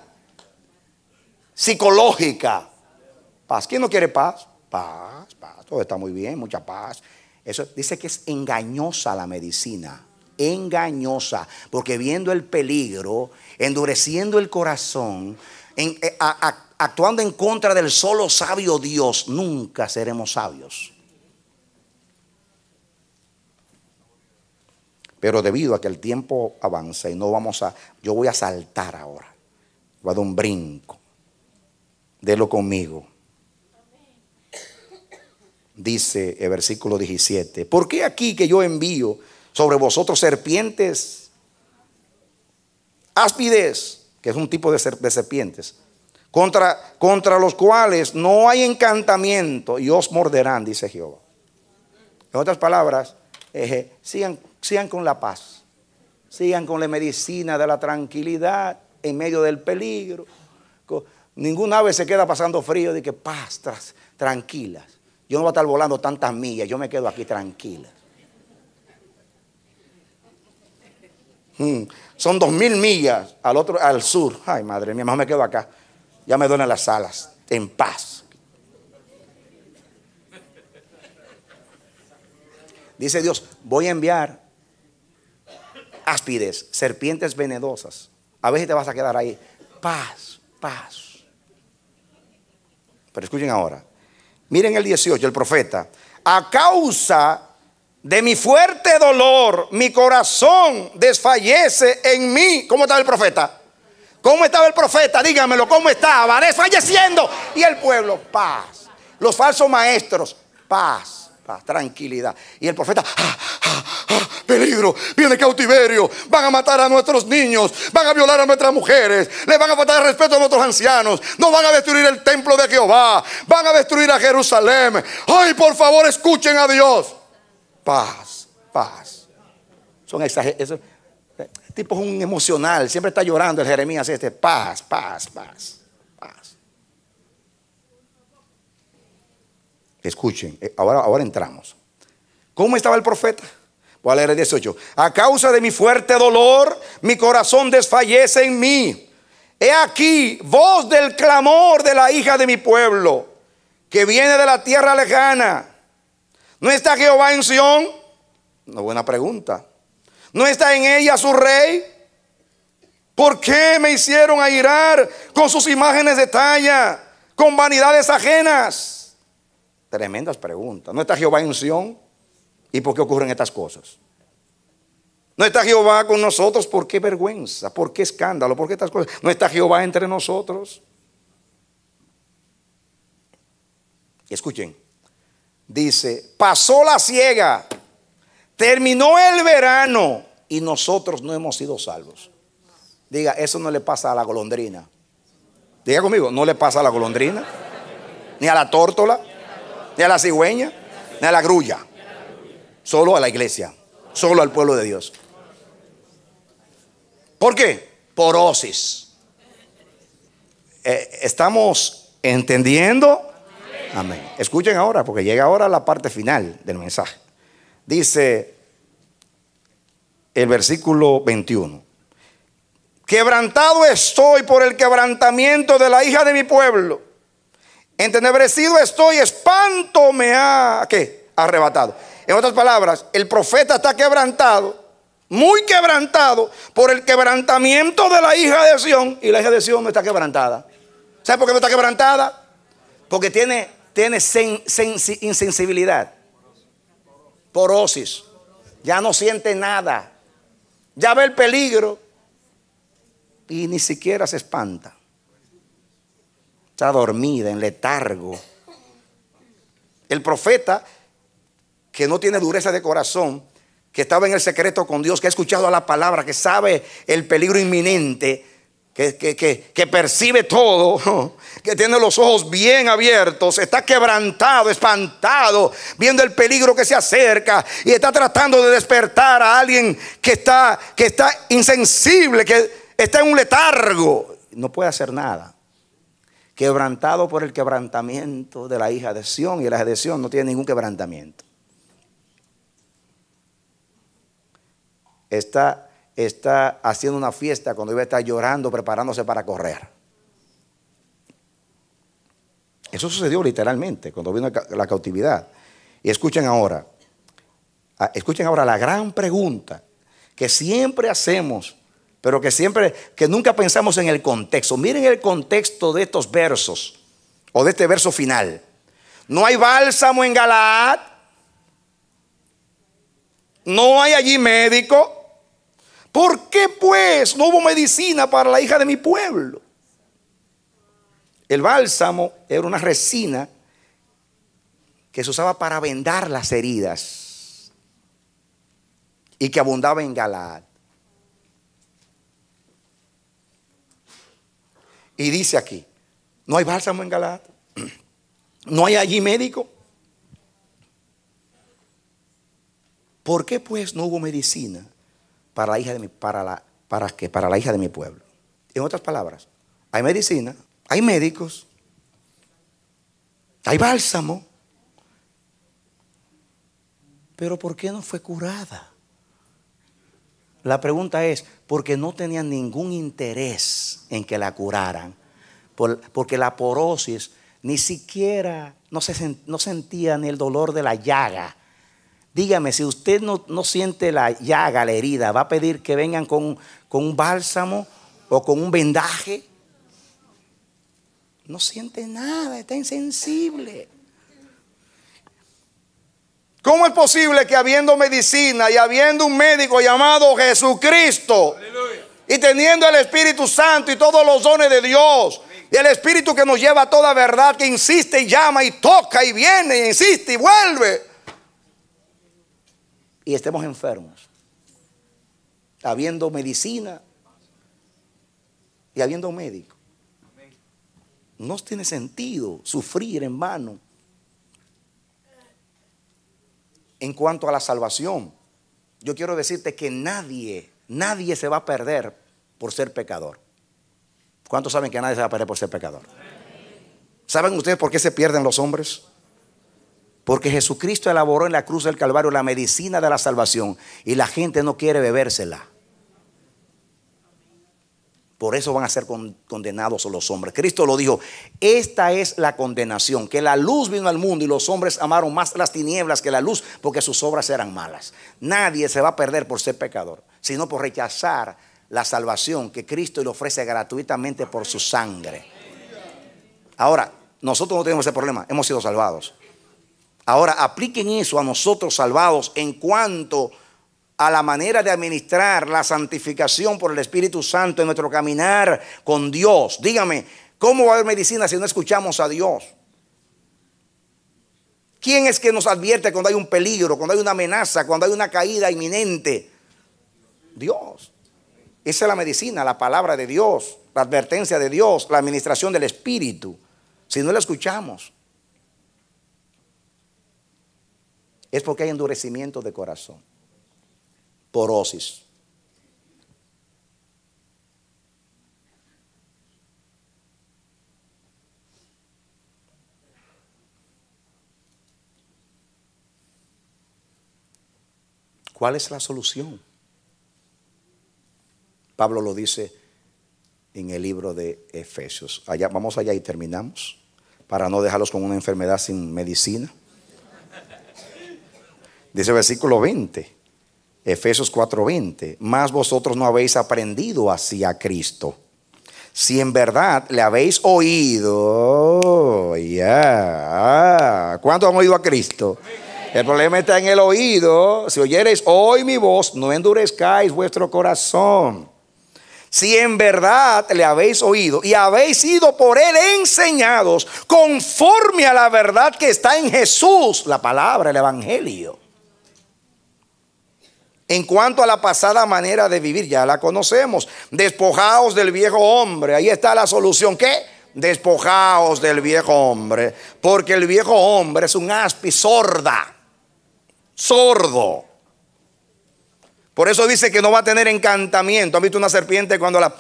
psicológica. Paz. ¿Quién no quiere paz? Paz, paz. Todo está muy bien, mucha paz. Eso dice que es engañosa la medicina. Engañosa. Porque viendo el peligro, endureciendo el corazón, eh, actuando en contra del solo sabio Dios, nunca seremos sabios. Pero debido a que el tiempo avanza y no vamos a, yo voy a saltar ahora. Voy a dar un brinco. délo conmigo. Dice el versículo 17. ¿Por qué aquí que yo envío sobre vosotros serpientes? Áspides, que es un tipo de, serpientes, contra, contra los cuales no hay encantamiento y os morderán, dice Jehová. En otras palabras, sigan Sigan con la paz. Sigan con la medicina de la tranquilidad en medio del peligro. Ningún ave se queda pasando frío de que paz, tranquilas. Yo no voy a estar volando tantas millas, yo me quedo aquí tranquila. Hmm, son dos mil millas al otro, al sur. Ay, madre mía, mejor me quedo acá. Ya me duelen las alas, en paz. Dice Dios, voy a enviar áspides, serpientes venenosas. A veces te vas a quedar ahí. Paz, paz. Pero escuchen ahora. Miren el 18, el profeta. A causa de mi fuerte dolor, mi corazón desfallece en mí. ¿Cómo estaba el profeta? ¿Cómo estaba el profeta? Díganmelo, ¿cómo estaba? Desfalleciendo. Y el pueblo, paz. Los falsos maestros, paz, paz, tranquilidad. Y el profeta, ah, ah ah, peligro, viene cautiverio, van a matar a nuestros niños, van a violar a nuestras mujeres, le van a faltar respeto a nuestros ancianos, no van a destruir el templo de Jehová, van a destruir a Jerusalén. Ay, por favor, escuchen a Dios. Paz, paz. Son exagerados. Eh, tipo es un emocional, siempre está llorando el Jeremías este, paz, paz, paz, paz. Escuchen, eh, ahora, ahora entramos. ¿Cómo estaba el profeta? Cuál a el 18. A causa de mi fuerte dolor, mi corazón desfallece en mí. He aquí voz del clamor de la hija de mi pueblo, que viene de la tierra lejana. ¿No está Jehová en Sión? Una buena pregunta. ¿No está en ella su rey? ¿Por qué me hicieron airar con sus imágenes de talla, con vanidades ajenas? Tremendas preguntas. ¿No está Jehová en Sion? ¿Y por qué ocurren estas cosas? No está Jehová con nosotros, ¿por qué vergüenza? ¿Por qué escándalo? ¿Por qué estas cosas? No está Jehová entre nosotros. Escuchen, dice, pasó la ciega, terminó el verano y nosotros no hemos sido salvos. Diga, eso no le pasa a la golondrina. Diga conmigo, no le pasa a la golondrina, ni a la tórtola, ni a la cigüeña, ni a la grulla. Solo a la iglesia. Solo al pueblo de Dios. ¿Por qué? Por osis. Eh, ¿Estamos entendiendo? Amén. Escuchen ahora, porque llega ahora la parte final del mensaje. Dice el versículo 21. Quebrantado estoy por el quebrantamiento de la hija de mi pueblo. Entenebrecido estoy, espanto me ha ¿qué? arrebatado. En otras palabras, el profeta está quebrantado, muy quebrantado, por el quebrantamiento de la hija de Sion. Y la hija de Sion no está quebrantada. ¿Sabe por qué no está quebrantada? Porque tiene, tiene insensibilidad, porosis. Ya no siente nada. Ya ve el peligro y ni siquiera se espanta. Está dormida, en letargo. El profeta que no tiene dureza de corazón, que estaba en el secreto con Dios, que ha escuchado a la palabra, que sabe el peligro inminente, que, que, que, que, percibe todo, que tiene los ojos bien abiertos, está quebrantado, espantado, viendo el peligro que se acerca y está tratando de despertar a alguien que está, que está insensible, que está en un letargo, no puede hacer nada. Quebrantado por el quebrantamiento de la hija de Sión y la hija de Sión no tiene ningún quebrantamiento. está, está haciendo una fiesta cuando iba a estar llorando, preparándose para correr. Eso sucedió literalmente cuando vino la cautividad. Y escuchen ahora, escuchen ahora la gran pregunta que siempre hacemos, pero que siempre, que nunca pensamos en el contexto. Miren el contexto de estos versos o de este verso final. No hay bálsamo en Galaad. No hay allí médico. ¿Por qué pues no hubo medicina para la hija de mi pueblo? El bálsamo era una resina que se usaba para vendar las heridas y que abundaba en Galaad. Y dice aquí, no hay bálsamo en Galaad, no hay allí médico. ¿Por qué pues no hubo medicina para la hija de mi, para la, para Para la hija de mi pueblo. En otras palabras, hay medicina, hay médicos, hay bálsamo. Pero ¿por qué no fue curada? La pregunta es, porque no tenían ningún interés en que la curaran, porque la porosis ni siquiera no, se, no el dolor de la llaga Dígame, si usted no, siente la llaga, la herida, ¿va a pedir que vengan con, un bálsamo o con un vendaje? No siente nada, está insensible. ¿Cómo es posible que habiendo medicina y habiendo un médico llamado Jesucristo y teniendo el Espíritu Santo y todos los dones de Dios y el Espíritu que nos lleva a toda verdad, que insiste y llama y toca y viene y insiste y vuelve, y estemos enfermos, habiendo medicina y habiendo médico. No tiene sentido sufrir en vano en cuanto a la salvación. Yo quiero decirte que nadie, nadie se va a perder por ser pecador. ¿Cuántos saben que nadie se va a perder por ser pecador? ¿Saben ustedes por qué se pierden los hombres? Porque Jesucristo elaboró en la cruz del Calvario la medicina de la salvación y la gente no quiere bebérsela. Por eso van a ser condenados los hombres. Cristo lo dijo, esta es la condenación, que la luz vino al mundo y los hombres amaron más las tinieblas que la luz porque sus obras eran malas. Nadie se va a perder por ser pecador, sino por rechazar la salvación que Cristo le ofrece gratuitamente por su sangre. Ahora, nosotros no tenemos ese problema, hemos sido salvados. Ahora, apliquen eso a nosotros salvados en cuanto a la manera de administrar la santificación por el Espíritu Santo en nuestro caminar con Dios. Dígame, ¿cómo va a haber medicina si no escuchamos a Dios? ¿Quién es que nos advierte cuando hay un peligro, cuando hay una amenaza, cuando hay una caída inminente? Dios. Esa es la medicina, la palabra de Dios, la advertencia de Dios, la administración del Espíritu. Si no la escuchamos, es porque hay endurecimiento de corazón, porosis. ¿Cuál es la solución? Pablo lo dice en el libro de Efesios. Allá, vamos allá y terminamos, para no dejarlos con una enfermedad sin medicina. Dice el versículo 20, Efesios 4:20, más vosotros no habéis aprendido así a Cristo. Si en verdad le habéis oído, ya. Ah, ¿Cuánto han oído a Cristo? El problema está en el oído. Si oyereis hoy mi voz, no endurezcáis vuestro corazón. Si en verdad le habéis oído y habéis sido por él enseñados conforme a la verdad que está en Jesús, la palabra, el Evangelio. En cuanto a la pasada manera de vivir, ya la conocemos. Despojaos del viejo hombre. Ahí está la solución. ¿Qué? Despojaos del viejo hombre. Porque el viejo hombre es un aspi sorda. Sordo. Por eso dice que no va a tener encantamiento. ¿Han visto una serpiente cuando la...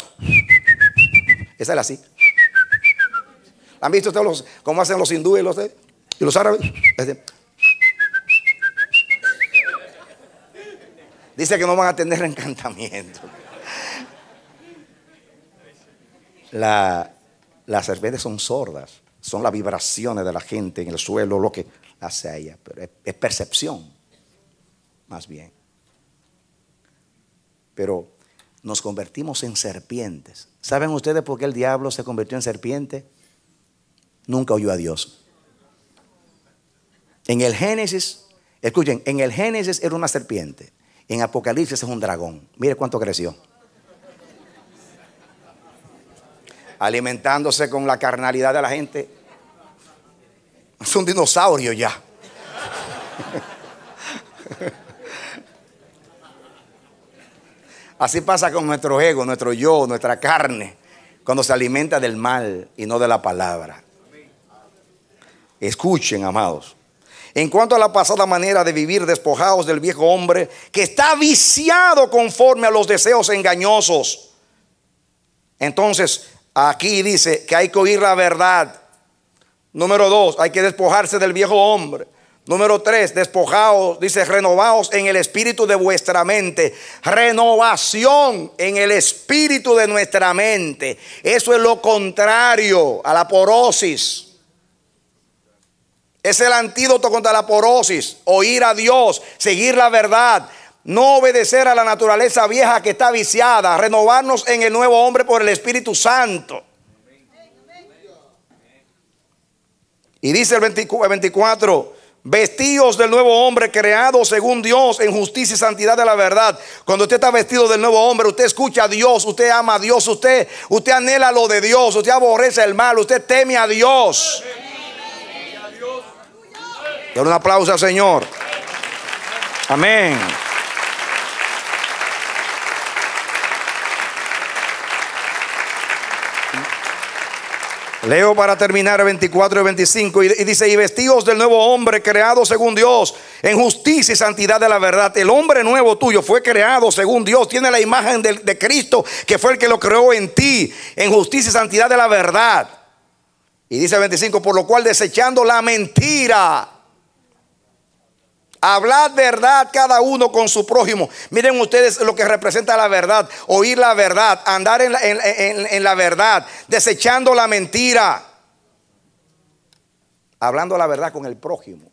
Esa es así. ¿Han visto ustedes cómo hacen los hindúes y los, y los árabes? Este, Dice que no van a tener encantamiento. las serpientes son sordas, son las vibraciones de la gente en el suelo, lo que hace a ella, pero es percepción, más bien. Pero nos convertimos en serpientes. ¿Saben ustedes por qué el diablo se convirtió en serpiente? Nunca oyó a Dios. En el Génesis, escuchen, en el Génesis era una serpiente. En Apocalipsis es un dragón. Mire cuánto creció. Alimentándose con la carnalidad de la gente. Es un dinosaurio ya. Así pasa con nuestro ego, nuestro yo, nuestra carne, cuando se alimenta del mal y no de la palabra. Escuchen, amados. En cuanto a la pasada manera de vivir despojados del viejo hombre, que está viciado conforme a los deseos engañosos. Entonces, aquí dice que hay que oír la verdad. Número dos, hay que despojarse del viejo hombre. Número tres, despojaos, dice, renovaos en el espíritu de vuestra mente. Renovación en el espíritu de nuestra mente. Eso es lo contrario a la porosis. Es el antídoto contra la porosis, oír a Dios, seguir la verdad, no obedecer a la naturaleza vieja que está viciada, renovarnos en el nuevo hombre por el Espíritu Santo. Y dice el 24, vestidos del nuevo hombre creado según Dios en justicia y santidad de la verdad. Cuando usted está vestido del nuevo hombre, usted escucha a Dios, usted ama a Dios, usted, usted anhela lo de Dios, usted aborrece el mal, usted teme a Dios. Amén un aplauso al Señor. Amén. Leo para terminar 24 y 25 y, dice, y vestidos del nuevo hombre creado según Dios, en justicia y santidad de la verdad. El hombre nuevo tuyo fue creado según Dios, tiene la imagen de Cristo que fue el que lo creó en ti, en justicia y santidad de la verdad. Y dice 25, por lo cual desechando la mentira Hablad verdad cada uno con su prójimo. Miren ustedes lo que representa la verdad. Oír la verdad, andar en la, verdad, desechando la mentira. Hablando la verdad con el prójimo.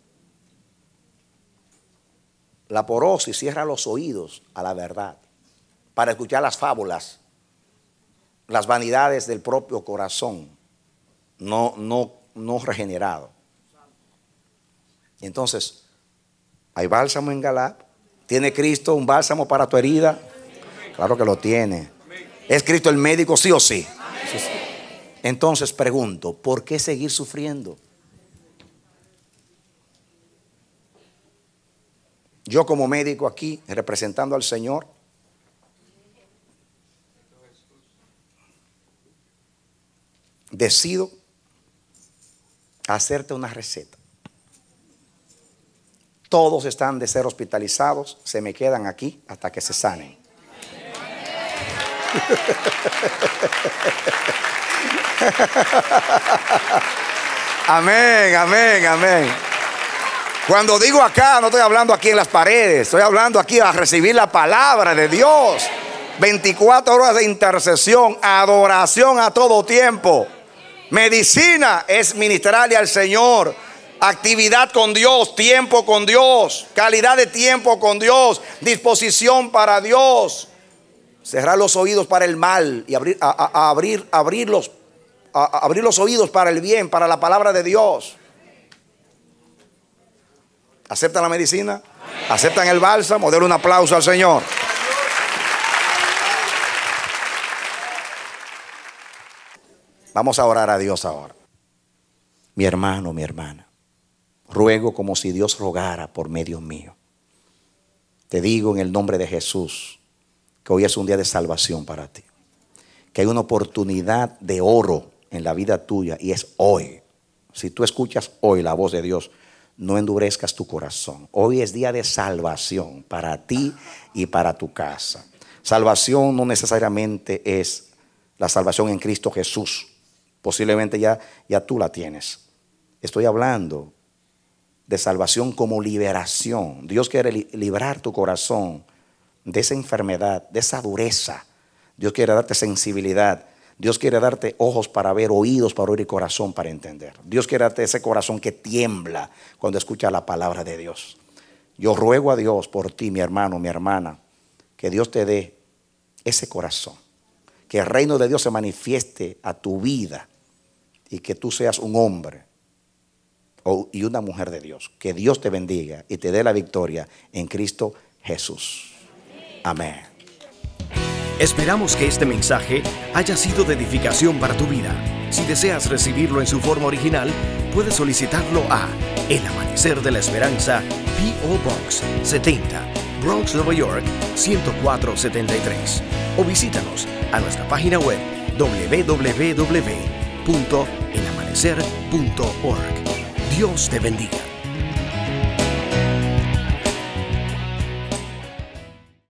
La porosis cierra los oídos a la verdad para escuchar las fábulas, las vanidades del propio corazón no, no, no regenerado. Entonces, hay bálsamo en Galap. ¿Tiene Cristo un bálsamo para tu herida? Claro que lo tiene. ¿Es Cristo el médico, sí o sí. Entonces pregunto, ¿por qué seguir sufriendo? Yo como médico aquí, representando al Señor, decido hacerte una receta. Todos están de ser hospitalizados, se me quedan aquí hasta que se sanen. Amén, amén, amén. Cuando digo acá, no estoy hablando aquí en las paredes, estoy hablando aquí a recibir la palabra de Dios. 24 horas de intercesión, adoración a todo tiempo. Medicina es ministrarle al Señor actividad con Dios, tiempo con Dios, calidad de tiempo con Dios, disposición para Dios. Cerrar los oídos para el mal y abrir, a, abrir, abrir, los, abrir los oídos para el bien, para la palabra de Dios. ¿Aceptan la medicina? ¿Aceptan el bálsamo? Denle un aplauso al Señor. Vamos a orar a Dios ahora. Mi hermano, mi hermana ruego como si Dios rogara por medio mío. Te digo en el nombre de Jesús que hoy es un día de salvación para ti, que hay una oportunidad de oro en la vida tuya y es hoy. Si tú escuchas hoy la voz de Dios, no endurezcas tu corazón. Hoy es día de salvación para ti y para tu casa. Salvación no necesariamente es la salvación en Cristo Jesús. Posiblemente ya, ya tú la tienes. Estoy hablando de salvación como liberación. Dios quiere librar tu corazón de esa enfermedad, de esa dureza. Dios quiere darte sensibilidad. Dios quiere darte ojos para ver, oídos para oír y corazón para entender. Dios quiere darte ese corazón que tiembla cuando escucha la palabra de Dios. Yo ruego a Dios por ti, mi hermano, mi hermana, que Dios te dé ese corazón. Que el reino de Dios se manifieste a tu vida y que tú seas un hombre, y una mujer de Dios. Que Dios te bendiga y te dé la victoria en Cristo Jesús. Amén. Esperamos que este mensaje haya sido de edificación para tu vida. Si deseas recibirlo en su forma original, puedes solicitarlo a El Amanecer de la Esperanza, P.O. Box 70, Bronx, Nueva York 10473. O visítanos a nuestra página web www.elamanecer.org. Dios te bendiga.